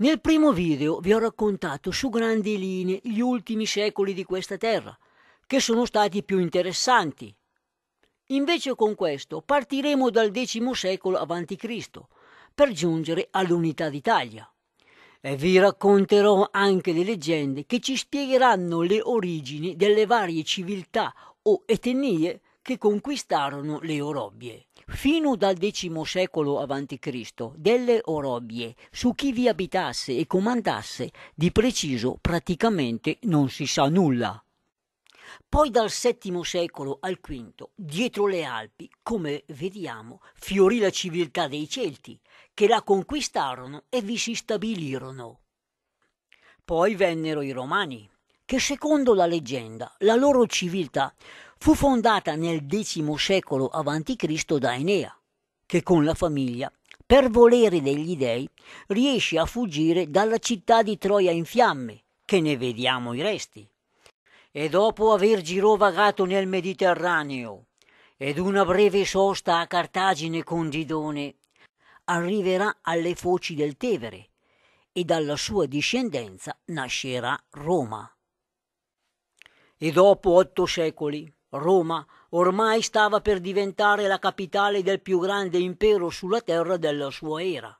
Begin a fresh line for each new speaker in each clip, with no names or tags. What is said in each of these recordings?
Nel primo video vi ho raccontato su grandi linee gli ultimi secoli di questa terra, che sono stati più interessanti. Invece con questo partiremo dal X secolo a.C. per giungere all'unità d'Italia. E vi racconterò anche le leggende che ci spiegheranno le origini delle varie civiltà o etnie che conquistarono le Orobbie fino dal X secolo a.C., delle Orobie, su chi vi abitasse e comandasse, di preciso praticamente non si sa nulla. Poi dal VII secolo al V, dietro le Alpi, come vediamo, fiorì la civiltà dei Celti, che la conquistarono e vi si stabilirono. Poi vennero i Romani, che secondo la leggenda la loro civiltà fu fondata nel X secolo a.C. da Enea, che con la famiglia, per volere degli dei, riesce a fuggire dalla città di Troia in fiamme, che ne vediamo i resti. E dopo aver girovagato nel Mediterraneo ed una breve sosta a Cartagine con Didone, arriverà alle foci del Tevere e dalla sua discendenza nascerà Roma. E dopo otto secoli Roma ormai stava per diventare la capitale del più grande impero sulla terra della sua era.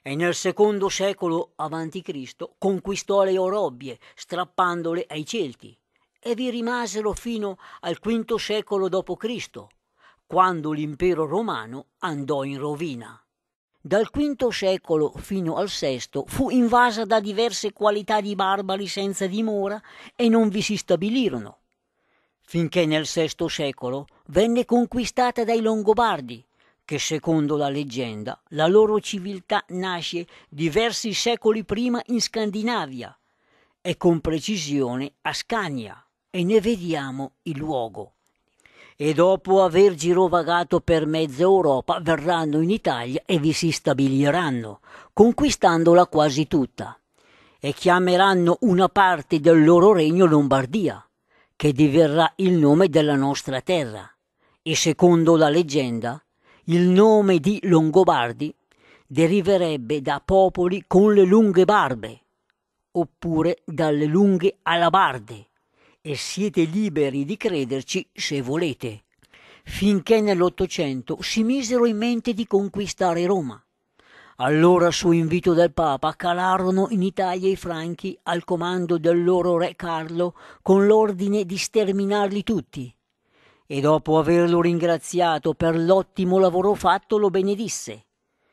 E nel secondo secolo a.C. conquistò le Orobbie, strappandole ai Celti, e vi rimasero fino al V secolo d.C., quando l'impero romano andò in rovina. Dal V secolo fino al VI fu invasa da diverse qualità di barbari senza dimora e non vi si stabilirono finché nel VI secolo venne conquistata dai Longobardi, che secondo la leggenda la loro civiltà nasce diversi secoli prima in Scandinavia e con precisione a Scania, e ne vediamo il luogo. E dopo aver girovagato per mezza Europa verranno in Italia e vi si stabiliranno, conquistandola quasi tutta, e chiameranno una parte del loro regno Lombardia che diverrà il nome della nostra terra e secondo la leggenda il nome di Longobardi deriverebbe da popoli con le lunghe barbe oppure dalle lunghe alabarde e siete liberi di crederci se volete finché nell'Ottocento si misero in mente di conquistare Roma allora, su invito del Papa, calarono in Italia i franchi al comando del loro re Carlo con l'ordine di sterminarli tutti. E dopo averlo ringraziato per l'ottimo lavoro fatto, lo benedisse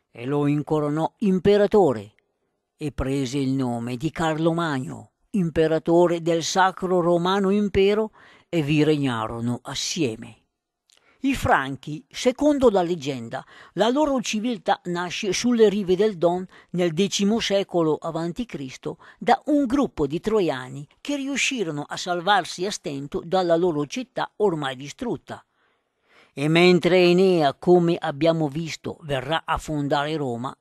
e lo incoronò imperatore e prese il nome di Carlo Magno, imperatore del Sacro Romano Impero, e vi regnarono assieme. I Franchi, secondo la leggenda, la loro civiltà nasce sulle rive del Don nel X secolo a.C. da un gruppo di troiani che riuscirono a salvarsi a stento dalla loro città ormai distrutta. E mentre Enea, come abbiamo visto, verrà a fondare Roma,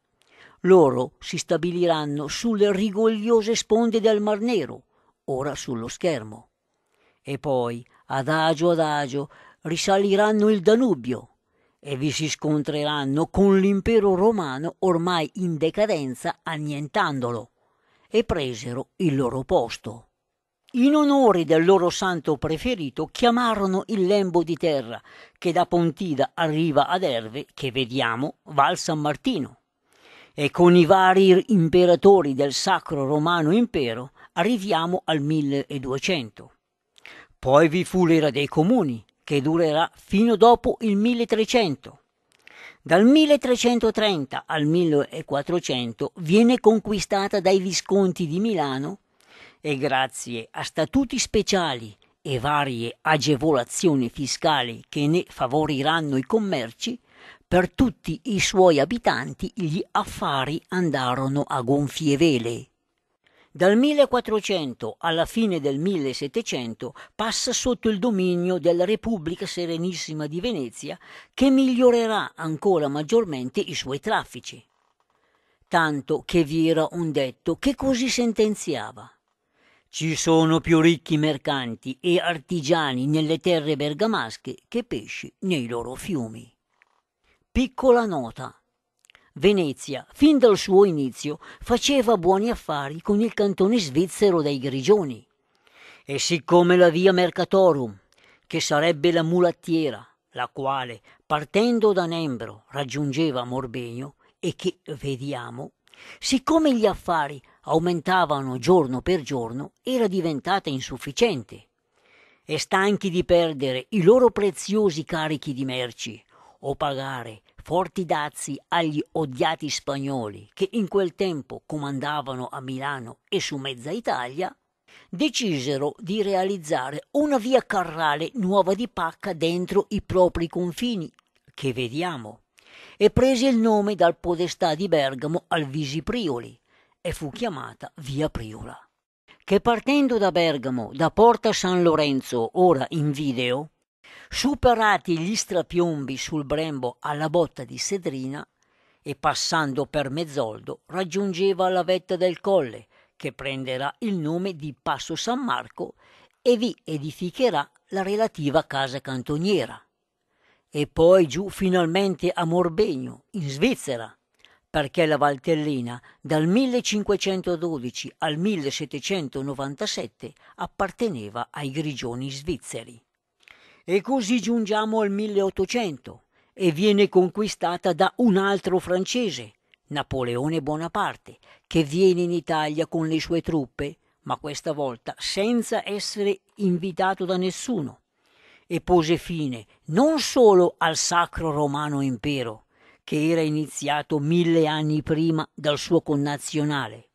loro si stabiliranno sulle rigogliose sponde del Mar Nero, ora sullo schermo. E poi, adagio adagio, risaliranno il Danubio e vi si scontreranno con l'impero romano ormai in decadenza annientandolo e presero il loro posto. In onore del loro santo preferito chiamarono il lembo di terra che da Pontida arriva ad Erve, che vediamo, Val San Martino. E con i vari imperatori del Sacro Romano Impero arriviamo al 1200. Poi vi fu l'era dei comuni, che durerà fino dopo il 1300. Dal 1330 al 1400 viene conquistata dai Visconti di Milano e grazie a statuti speciali e varie agevolazioni fiscali che ne favoriranno i commerci, per tutti i suoi abitanti gli affari andarono a gonfie vele. Dal 1400 alla fine del 1700 passa sotto il dominio della Repubblica Serenissima di Venezia che migliorerà ancora maggiormente i suoi traffici. Tanto che vi era un detto che così sentenziava. Ci sono più ricchi mercanti e artigiani nelle terre bergamasche che pesci nei loro fiumi. Piccola nota Venezia, fin dal suo inizio, faceva buoni affari con il cantone svizzero dei Grigioni. E siccome la via Mercatorum, che sarebbe la mulattiera, la quale, partendo da Nembro, raggiungeva Morbegno, e che vediamo, siccome gli affari aumentavano giorno per giorno, era diventata insufficiente. E stanchi di perdere i loro preziosi carichi di merci, o pagare forti dazi agli odiati spagnoli che in quel tempo comandavano a Milano e su mezza Italia, decisero di realizzare una via carrale nuova di pacca dentro i propri confini, che vediamo, e prese il nome dal podestà di Bergamo al Visiprioli e fu chiamata Via Priola, che partendo da Bergamo, da Porta San Lorenzo, ora in video, Superati gli strapiombi sul Brembo alla botta di Sedrina e passando per Mezzoldo raggiungeva la vetta del colle che prenderà il nome di Passo San Marco e vi edificherà la relativa casa cantoniera. E poi giù finalmente a Morbegno, in Svizzera, perché la Valtellina dal 1512 al 1797 apparteneva ai grigioni svizzeri. E così giungiamo al 1800 e viene conquistata da un altro francese, Napoleone Bonaparte, che viene in Italia con le sue truppe, ma questa volta senza essere invitato da nessuno, e pose fine non solo al sacro romano impero, che era iniziato mille anni prima dal suo connazionale,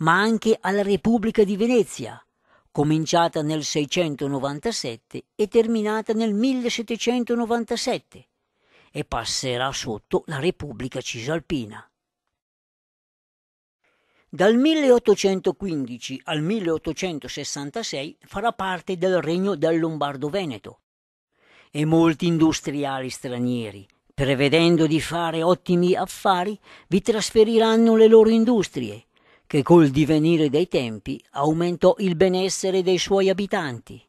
ma anche alla Repubblica di Venezia, cominciata nel 697 e terminata nel 1797, e passerà sotto la Repubblica Cisalpina. Dal 1815 al 1866 farà parte del regno del Lombardo-Veneto e molti industriali stranieri, prevedendo di fare ottimi affari, vi trasferiranno le loro industrie che col divenire dei tempi aumentò il benessere dei suoi abitanti.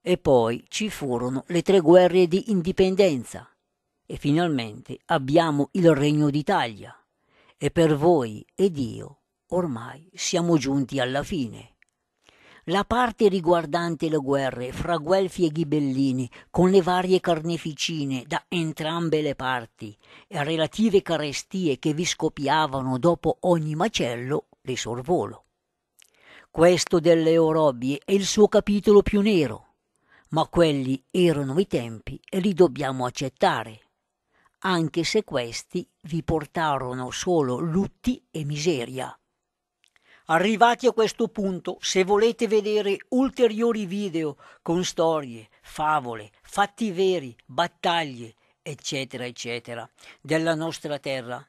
E poi ci furono le tre guerre di indipendenza. E finalmente abbiamo il Regno d'Italia. E per voi ed io ormai siamo giunti alla fine. La parte riguardante le guerre fra Guelfi e Ghibellini, con le varie carneficine da entrambe le parti e relative carestie che vi scoppiavano dopo ogni macello, le sorvolo. Questo delle Orobie è il suo capitolo più nero, ma quelli erano i tempi e li dobbiamo accettare, anche se questi vi portarono solo lutti e miseria. Arrivati a questo punto, se volete vedere ulteriori video con storie, favole, fatti veri, battaglie, eccetera, eccetera, della nostra terra,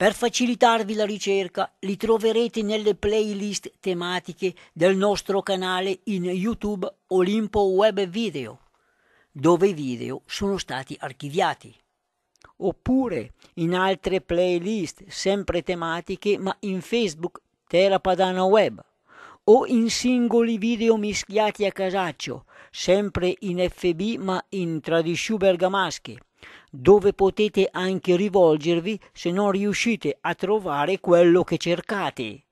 per facilitarvi la ricerca li troverete nelle playlist tematiche del nostro canale in YouTube Olimpo Web Video, dove i video sono stati archiviati, oppure in altre playlist sempre tematiche ma in Facebook Terapadana Web o in singoli video mischiati a casaccio, sempre in FB ma in tradisciù bergamasche dove potete anche rivolgervi se non riuscite a trovare quello che cercate.